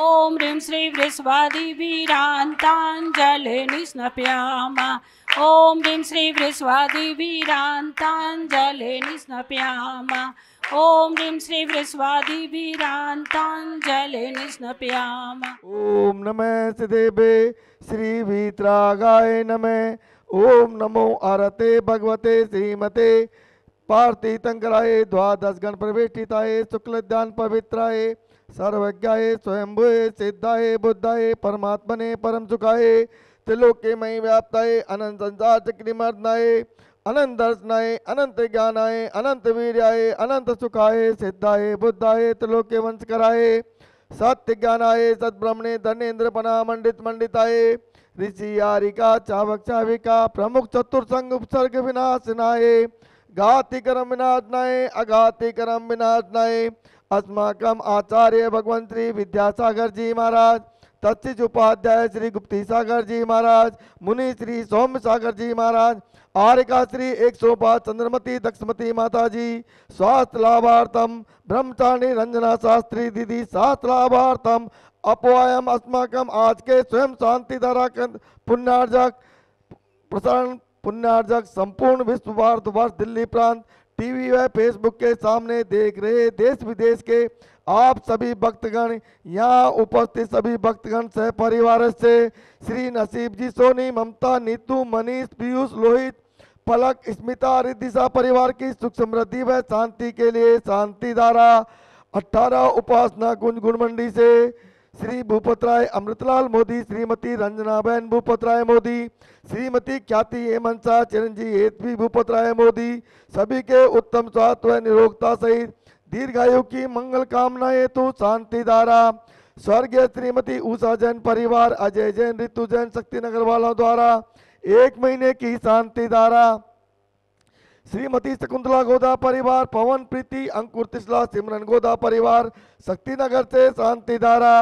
ओम ह्रीं श्रीवृष्वादिभिरान्ताञ्जलिनिस्नप्यामा ॐ ह्रीं श्रीवृष्वादिभिरान्ताञ्जलिनिस्नप्यामा ॐ ह्रीं श्रीवृष्वादिभिरान्ताञ्जलिनिस्नप्यामा ॐ नमः देवे श्रीवीत्रागाय नमः ॐ नमो आरते भगवते श्रीमते पार्थितंकराय द्वादश गण प्रवेशिताय पवित्राय सर्वज्ञाए स्वयंभुए सिद्धाए बुद्धाए परमात्मने परम सुखाए त्रिलोके मई व्याप्ताए अनंत संसार चक्रिमर्दनाए अनंत दर्शनाए अनंत ज्ञानाए अनंत वीर्याए अनंत सुखाए सिद्धाए बुद्धाए त्रिलोके वंश कराए सत्य ज्ञानाए सद्ब्रह्मणे धनेन्द्रपना मंडित मंडिताए ऋषि आरिका चावक चाविका प्रमुख चतुर्संग उपसर्ग विनाशनाए घाति करम विनाशनाए अघाति करम विनाशनाए अस्माकम आचार्य श्री विद्यासागर जी महाराज तत्ज उपाध्याय श्री गुप्ती सागर जी महाराज मुनि श्री सौम्य सागर जी महाराज आर्का श्री एक सौ पाँच चंद्रमती दक्षमती माता जी स्वास्थ्य लाभार्थम ब्रह्मचारिणी रंजना शास्त्री दीदी स्वास्थ्य लाभार्थम अपवायम अस्माकम आज के स्वयं शांति धारा पुण्यार्जक प्रसारण पुण्यार्जक संपूर्ण विश्व भारत वर्ष दिल्ली प्रांत टीवी व फेसबुक के सामने देख रहे देश विदेश के आप सभी भक्तगण यहाँ उपस्थित सभी भक्तगण सह परिवार से श्री नसीब जी सोनी ममता नीतू मनीष पीयूष लोहित पलक स्मिता रिदिशा परिवार की सुख समृद्धि व शांति के लिए शांति धारा अठारह उपासना गुंज गुण मंडी से श्री भूपतराय अमृतलाल मोदी श्रीमती रंजनाबेन भूपतराय मोदी श्रीमती ख्याति हेमंसा चिरंजी भूपत भूपतराय मोदी सभी के उत्तम स्वास्थ्य व निरोगता सहित दीर्घायु की मंगल कामना हेतु शांति धारा स्वर्गीय श्रीमती उषा जैन परिवार अजय जैन ऋतु जैन शक्ति नगर वालों द्वारा एक महीने की शांति धारा श्रीमती शकुंतला गोदा परिवार पवन प्रीति अंकुर तिशला सिमरन गोदा परिवार शक्ति नगर से शांति धारा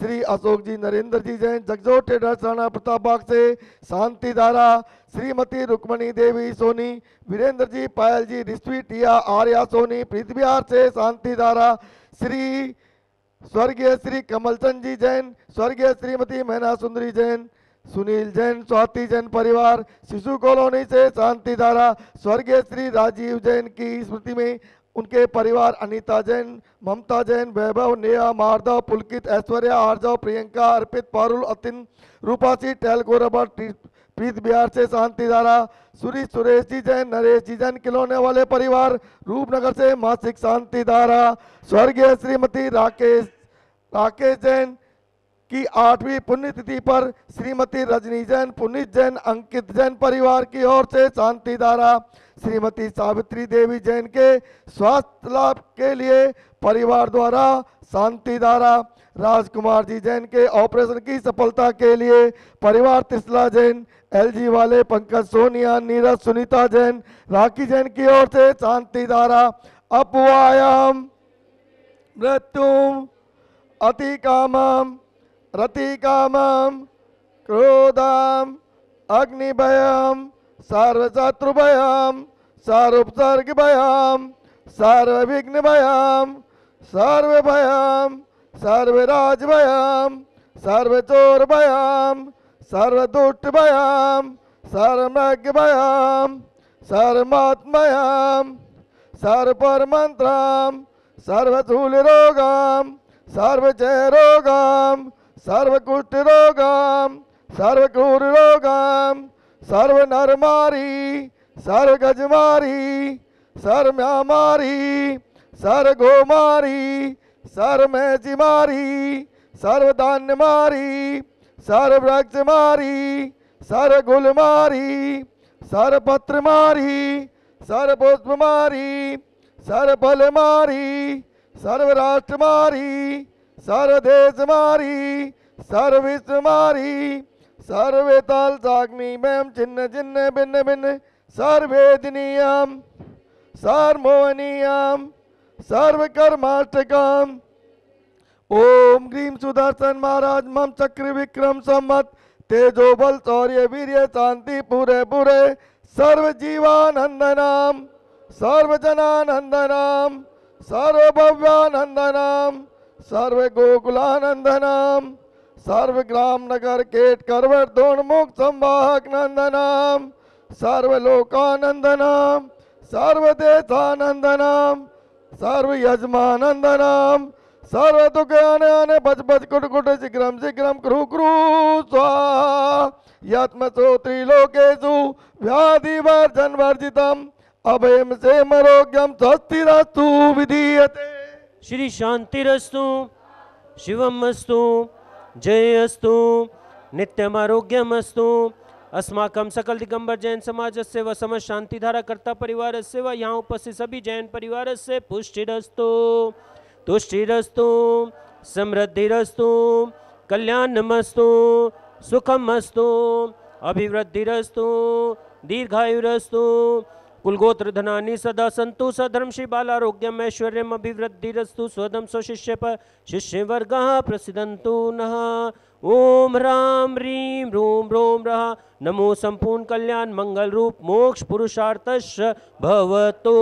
श्री अशोक जी नरेंद्र जी जैन जगजोत टेडर राणा प्रताप बाग से शांति धारा श्रीमती रुक्मणी देवी सोनी वीरेंद्र जी पायल जी रिश्वी टिया आर्या सोनी पृथ्वीहार से शांति धारा श्री स्वर्गीय श्री कमलचंद जी जैन स्वर्गीय श्रीमती मैना सुंदरी जैन सुनील जैन स्वाति जैन परिवार शिशु कॉलोनी से शांति धारा स्वर्गीय श्री राजीव जैन की स्मृति में उनके परिवार अनीता जैन ममता जैन वैभव नेहा मारदव पुलकित ऐश्वर्या आर्जव प्रियंका अर्पित पारुल अतिन रूपासी टैल गौरबर प्रीत बिहार से शांति धारा सूरी सुरेश जी जैन नरेश जी जैन खिलौने वाले परिवार रूपनगर से मासिक शांति धारा स्वर्गीय श्रीमती राकेश राकेश जैन कि आठवीं पुण्यतिथि पर श्रीमती रजनी जैन पुनित जैन अंकित जैन परिवार की ओर से शांति धारा श्रीमती सावित्री देवी जैन के स्वास्थ्य लाभ के लिए परिवार द्वारा शांति धारा राजकुमार जी जैन के ऑपरेशन की सफलता के लिए परिवार तिसला जैन एलजी वाले पंकज सोनिया नीरज सुनीता जैन राखी जैन की ओर से शांति धारा अपवायाम मृत्यु अति कामम रति काम क्रोधाम सर्वसर्ग भयाम भयाम भयाम सर्व सर्वराज भयाम सर्वचोर भयाम सर्वशत्रुभयां सर्वोपसर्गभयां सर्वविघ्नभयां सर्वभयां सर्वराजभयां सर्वचोरभयां सर्वदुष्टभयां सर्वज्ञभयां सर्वधूल रोगाम सर्वजय रोगाम सर्व सर्व नर मारी मारी मारी मारी सर सर सर सर गज सर्वकुष्ठरोगं मारी सर सर्वगजमारी मारी सर्वगोमारी मारी सर्वदान्यमारी सर्ववृक्षमारी सर्वगुलमारी सर्वपत्रमारी सर्वपुष्पमारी सर्वफलमारी मारी देश मारी सर्विश्व मारी सर्वे ताल साग्नि मैम चिन्ह चिन्ह भिन्न भिन्न सर्वेदनीयाम सर्वमोहनीयाम काम ओम ग्रीम सुदर्शन महाराज मम चक्र विक्रम सम्मत तेजो बल शौर्य वीर शांति पूरे पूरे सर्व सर्व भव्यानंद नाम सर्व गोकुलानंदनाम सर्व ग्राम नगर केट करवट मुख संवाहक नंदनाम सर्व सर्वदेशानंदनाम सर्व यजमानंदनाम सर्व दुख आने आने बच बच कुट कुट शीघ्रम शीघ्रम क्रु क्रु स्वात्मसो त्रिलोकेशु व्याधि व्याधिवर्जन वर्जितम अभयम से मरोग्यम स्वस्तिरस्तु विधीयते श्री शांतिरस्तु शिवम अस्तु जय अस्तु अस्माक सकल दिगंबर जैन समाज से व समझ शांतिधारा कर्ता परिवार से व यहाँ उपस्थित सभी जैन परिवार से पुष्टिरस्तु तुष्टिरस्तु समृद्धिस्तु कल्याणमस्तु सुखमस्तु अभिवृद्धिस्तु दीर्घायुरस्तु धनानी सदा संतु सधर्म श्री बालारोग्यम ऐश्वर्य अभिवृद्धिस्तु स्वधम स्वशिष्य पर शिष्य वर्ग प्रसिदंतु नः ओम राम रीम रोम रोम रहा नमो संपूर्ण कल्याण मंगल रूप मोक्ष पुरुषार्थ भवतो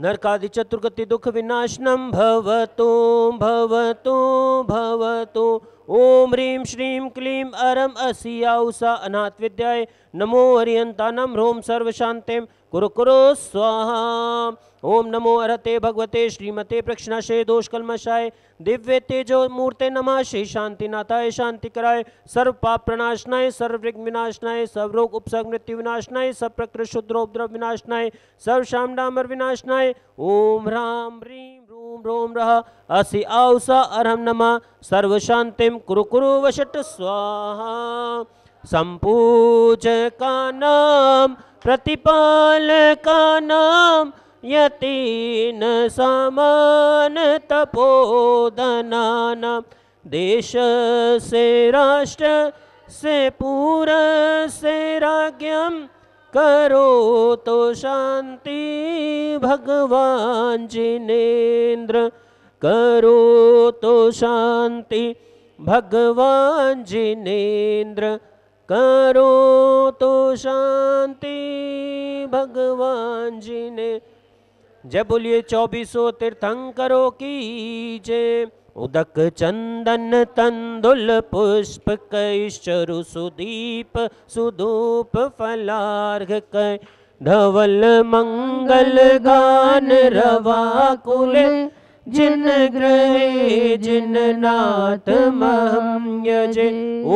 नरकादिचतुर्गतिदुःखविनाशनं भवतु भवतु भवतु ॐ ह्रीं श्रीं क्लीं अरम् असियाौ सा विद्याय नमो हरियन्तानं ह्रों सर्वशान्तिं कुरु कुरु स्वाहा ओम नमो अरते भगवते श्रीमते प्रक्षिणाशय दोष कलमशाय दिव्य तेजो मूर्ते नमा श्री शांतिनाथाय शांति कराय सर्व पाप प्रणाशनाय सर्व विनाशनाय सर्व रोग उपसर्ग मृत्यु विनाशनाय सब प्रकृत शुद्रोपद्रव विनाशनाय सर्व शाम डामर विनाशनाय ओम राम ह्रीम रूम रोम रह असि आउसा अरहम नमा सर्व शांतिम कुरु कुरु वशट स्वाहा संपूज का नाम प्रतिपाल का नाम यतीन समान तपोदनान देश से राष्ट्र से पूर से राज्यम करो तो शांति भगवान जिनेन्द्र करो तो शांति भगवान जिनेन्द्र करो तो शांति भगवान जिनेन्द्र जय बोलिए चौबीसों तीर्थंकरों की जय उदक चंदन तंदुल पुष्प कैश्चरु सुदीप सुदूप फलार्घ कै धवल मंगल गान रवा कुल जिन ग्रहे जिन नाथ महम यजे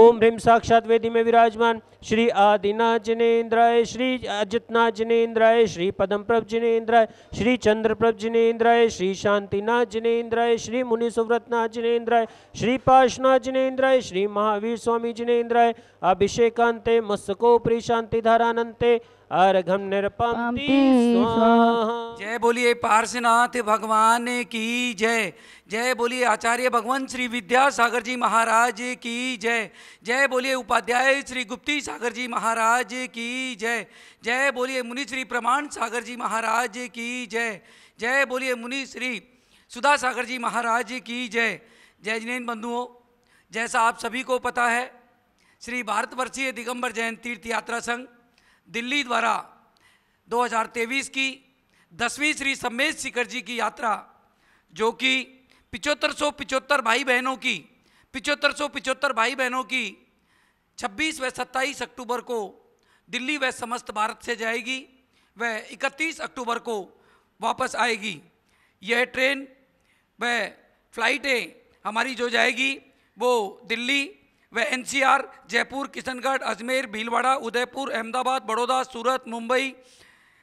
ओम ह्रीम साक्षात वेदी में विराजमान श्री आदिनाथ जिनेन्द्राय श्री अजितनाथ जिनेन्द्राय श्री पदम प्रभ जिनेन्द्राय श्री चंद्र प्रभ जिनेन्द्राय श्री शांतिनाथ जिनेन्द्राय श्री मुनि सुव्रतनाथ जिनेन्द्राय श्री पाशनाथ जिनेन्द्राय श्री महावीर स्वामी जिनेन्द्राय अभिषेकांते शांति धारानंते अर्घम निरपम जय बोलिए पार्शनाथ भगवान की जय जय बोलिए आचार्य भगवान श्री विद्यासागर जी महाराज की जय जय बोलिए उपाध्याय श्री गुप्ती सागर जी महाराज की जय जय बोलिए मुनि श्री प्रमाण सागर जी महाराज की जय जय बोलिए मुनि श्री सुधा सागर जी महाराज की जय जय जिनैन बंधुओं जैसा आप सभी को पता है श्री भारतवर्षीय दिगंबर जैन तीर्थ यात्रा संघ दिल्ली द्वारा 2023 की दसवीं श्री सम्मेद शिखर जी की यात्रा जो कि पिचहत्तर सौ पिचहत्तर भाई बहनों की पिचहत्तर सौ पिचहत्तर भाई बहनों की 26 व 27 अक्टूबर को दिल्ली व समस्त भारत से जाएगी व 31 अक्टूबर को वापस आएगी यह ट्रेन व फ्लाइटें हमारी जो जाएगी वो दिल्ली वह एनसीआर जयपुर किशनगढ़ अजमेर भीलवाड़ा उदयपुर अहमदाबाद बड़ौदा सूरत मुंबई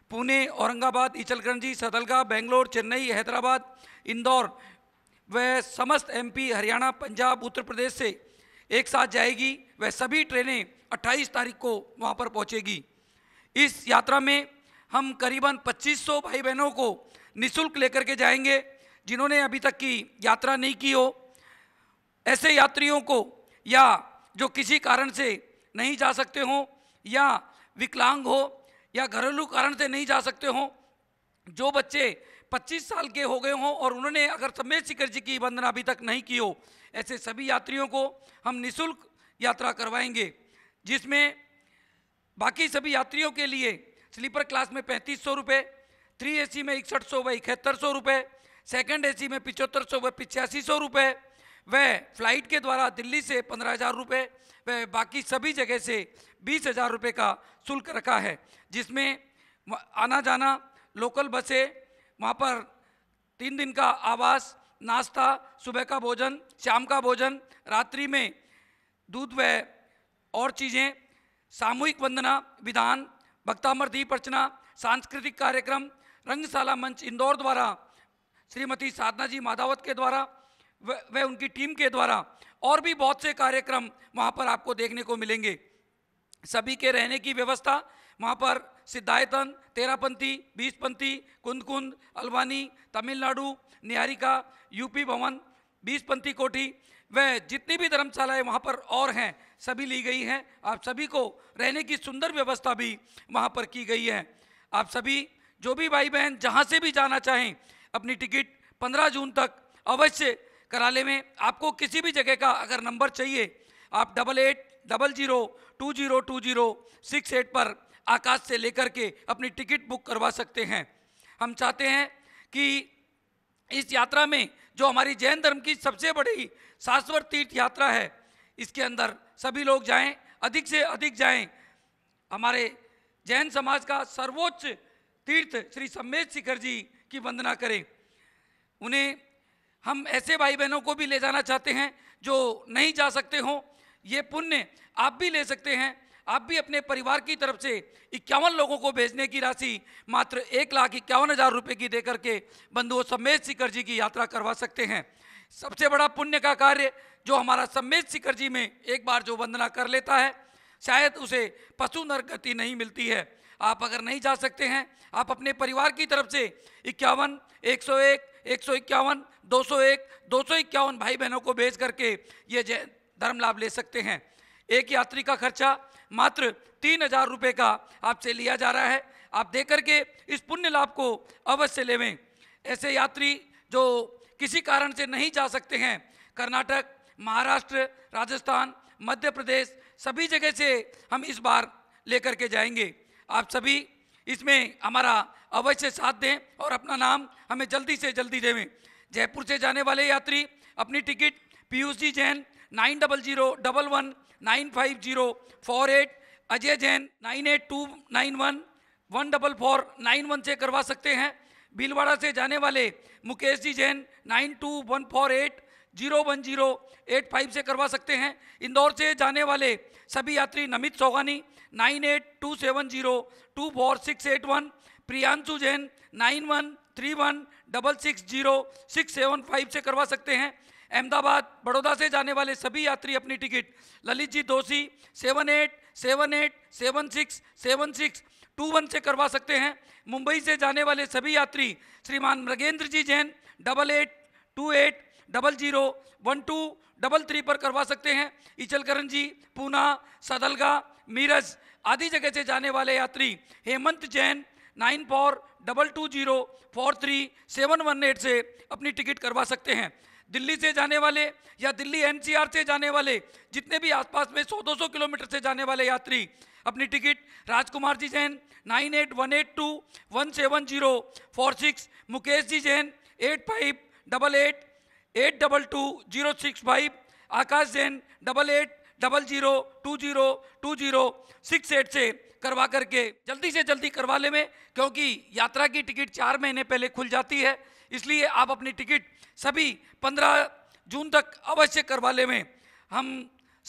पुणे औरंगाबाद इचलगंजी सदलगा बेंगलोर चेन्नई हैदराबाद इंदौर वह समस्त एमपी हरियाणा पंजाब उत्तर प्रदेश से एक साथ जाएगी वह सभी ट्रेनें 28 तारीख को वहां पर पहुंचेगी इस यात्रा में हम करीबन 2500 भाई बहनों को निशुल्क लेकर के जाएंगे जिन्होंने अभी तक की यात्रा नहीं की हो ऐसे यात्रियों को या जो किसी कारण से नहीं जा सकते हों या विकलांग हो या घरेलू कारण से नहीं जा सकते हों जो बच्चे 25 साल के हो गए हों और उन्होंने अगर समय शिखर जी की वंदना अभी तक नहीं की हो ऐसे सभी यात्रियों को हम निशुल्क यात्रा करवाएंगे जिसमें बाकी सभी यात्रियों के लिए स्लीपर क्लास में पैंतीस सौ रुपये थ्री ए में इकसठ सौ व इकहत्तर सौ रुपये सेकेंड ए में पिचहत्तर सौ व पिचासी सौ रुपये वह फ्लाइट के द्वारा दिल्ली से पंद्रह हज़ार रुपये व बाकी सभी जगह से बीस हज़ार रुपये का शुल्क रखा है जिसमें आना जाना लोकल बसें वहाँ पर तीन दिन का आवास नाश्ता सुबह का भोजन शाम का भोजन रात्रि में दूध व और चीज़ें सामूहिक वंदना विधान भक्तामर दीप अर्चना सांस्कृतिक कार्यक्रम रंगशाला मंच इंदौर द्वारा श्रीमती साधना जी माधावत के द्वारा वह उनकी टीम के द्वारा और भी बहुत से कार्यक्रम वहाँ पर आपको देखने को मिलेंगे सभी के रहने की व्यवस्था वहाँ पर सिद्धायतन तेरापंथी बीसपंथी कुंद अलवानी तमिलनाडु निहारिका यूपी भवन बीसपंथी कोठी वह जितनी भी धर्मशालाएं वहाँ पर और हैं सभी ली गई हैं आप सभी को रहने की सुंदर व्यवस्था भी वहाँ पर की गई है आप सभी जो भी भाई बहन जहाँ से भी जाना चाहें अपनी टिकट 15 जून तक अवश्य कराले में आपको किसी भी जगह का अगर नंबर चाहिए आप double eight double zero two zero two zero six eight पर आकाश से लेकर के अपनी टिकट बुक करवा सकते हैं हम चाहते हैं कि इस यात्रा में जो हमारी जैन धर्म की सबसे बड़ी शाश्वत तीर्थ यात्रा है इसके अंदर सभी लोग जाएं अधिक से अधिक जाएं हमारे जैन समाज का सर्वोच्च तीर्थ श्री सम्मेद शिखर जी की वंदना करें उन्हें हम ऐसे भाई बहनों को भी ले जाना चाहते हैं जो नहीं जा सकते हों ये पुण्य आप भी ले सकते हैं आप भी अपने परिवार की तरफ से इक्यावन लोगों को भेजने की राशि मात्र एक लाख इक्यावन हज़ार रुपये की दे करके बंधुओं समेत शिखर जी की यात्रा करवा सकते हैं सबसे बड़ा पुण्य का कार्य जो हमारा समेत शिखर जी में एक बार जो वंदना कर लेता है शायद उसे पशु नर गति नहीं मिलती है आप अगर नहीं जा सकते हैं आप अपने परिवार की तरफ से इक्यावन एक सौ एक एक सौ इक्यावन दो सौ एक दो सौ इक्यावन भाई बहनों को भेज करके ये धर्म लाभ ले सकते हैं एक यात्री का खर्चा मात्र तीन हजार रुपये का आपसे लिया जा रहा है आप दे करके इस पुण्य लाभ को अवश्य लेवें ऐसे यात्री जो किसी कारण से नहीं जा सकते हैं कर्नाटक महाराष्ट्र राजस्थान मध्य प्रदेश सभी जगह से हम इस बार लेकर के जाएंगे आप सभी इसमें हमारा अवश्य साथ दें और अपना नाम हमें जल्दी से जल्दी देवें जयपुर से जाने वाले यात्री अपनी ticket Piyush ji Jain nine double zero double one nine five zero four eight Ajay Jain nine eight two nine one one double four nine one से करवा सकते हैं भीलवाड़ा से जाने वाले Mukesh ji Jain nine two one four eight zero one zero eight five से करवा सकते हैं इंदौर से जाने वाले सभी यात्री Namit Sogani nine eight two seven zero two four six eight one Priyanshu Jain nine one three one double six zero six seven five से करवा सकते हैं अहमदाबाद बड़ौदा से जाने वाले सभी यात्री अपनी ticket Lalit ji Doshi seven eight seven eight seven six seven six two one से करवा सकते हैं मुंबई से जाने वाले सभी यात्री श्रीमान Mrigendra ji Jain double eight two eight double zero one two double three पर करवा सकते हैं इचलकरण जी पूना सदलगा मीरज आदि जगह से जाने वाले यात्री Hemant Jain nine four double two zero four three seven one eight से अपनी टिकट करवा सकते हैं दिल्ली से जाने वाले या दिल्ली एनसीआर से जाने वाले जितने भी आसपास में 100-200 किलोमीटर से जाने वाले यात्री अपनी ticket Rajkumar ji Jain nine eight one eight two one seven zero four six Mukesh ji Jain eight five double eight eight double two zero six five Akash Jain double eight double zero two zero two zero six eight से करवा करके जल्दी से जल्दी करवा ले में क्योंकि यात्रा की टिकट चार महीने पहले खुल जाती है इसलिए आप अपनी टिकट सभी पंद्रह जून तक अवश्य करवा ले में हम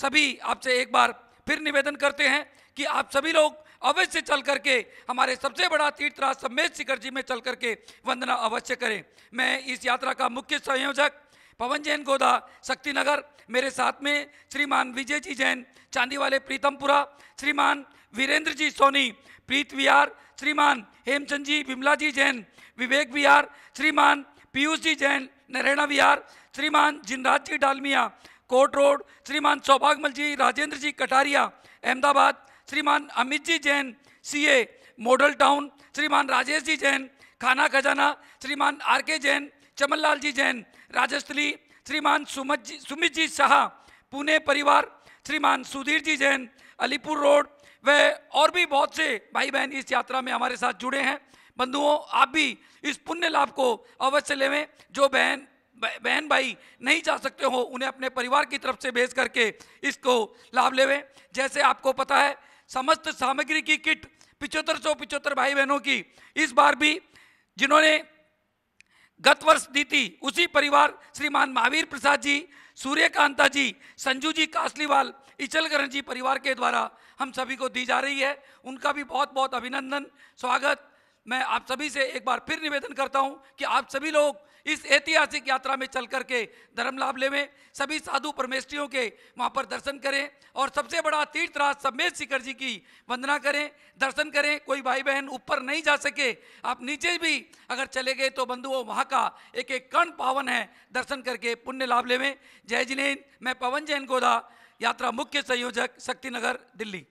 सभी आपसे एक बार फिर निवेदन करते हैं कि आप सभी लोग अवश्य चल करके हमारे सबसे बड़ा तीर्थराज सम्मेद शिखर जी में चल करके वंदना अवश्य करें मैं इस यात्रा का मुख्य संयोजक पवन जैन गोदा शक्ति नगर मेरे साथ में श्रीमान विजय जी जैन चांदी वाले प्रीतमपुरा श्रीमान वीरेंद्र जी सोनी प्रीत विहार श्रीमान हेमचंद जी विमला जी जैन विवेक विहार श्रीमान पीयूष जी जैन नरेणा विहार श्रीमान जिनराज जी डालमिया कोट रोड श्रीमान सौभागमल जी राजेंद्र जी कटारिया अहमदाबाद श्रीमान Amit ji Jain CA Model Town श्रीमान राजेश जी जैन खाना खजाना श्रीमान आर के जैन चमनलाल जी जैन राजस्थली श्रीमान सुमित जी सुमित जी शाह पुणे परिवार श्रीमान सुधीर जी जैन अलीपुर रोड वे और भी बहुत से भाई बहन इस यात्रा में हमारे साथ जुड़े हैं बंधुओं आप भी इस पुण्य लाभ को अवश्य लेवें जो बहन बहन भाई नहीं जा सकते हो उन्हें अपने परिवार की तरफ से भेज करके इसको लाभ लेवें जैसे आपको पता है समस्त सामग्री की किट पिचहत्तर सौ पिचहत्तर भाई बहनों की इस बार भी जिन्होंने गत वर्ष दी थी उसी परिवार श्रीमान महावीर प्रसाद जी सूर्यकांता जी संजू जी कासलीवाल इचलकरण जी परिवार के द्वारा हम सभी को दी जा रही है उनका भी बहुत बहुत अभिनंदन स्वागत मैं आप सभी से एक बार फिर निवेदन करता हूं कि आप सभी लोग इस ऐतिहासिक यात्रा में चल करके धर्म लाभ लेवें सभी साधु परमेष्टियों के वहाँ पर दर्शन करें और सबसे बड़ा तीर्थराज समेत शिखर जी की वंदना करें दर्शन करें कोई भाई बहन ऊपर नहीं जा सके आप नीचे भी अगर चले गए तो बंधुओं वहाँ का एक एक कण पावन है दर्शन करके पुण्य लाभ लेवें जय जिलेन मैं पवन जैन गोदा यात्रा मुख्य संयोजक शक्ति नगर दिल्ली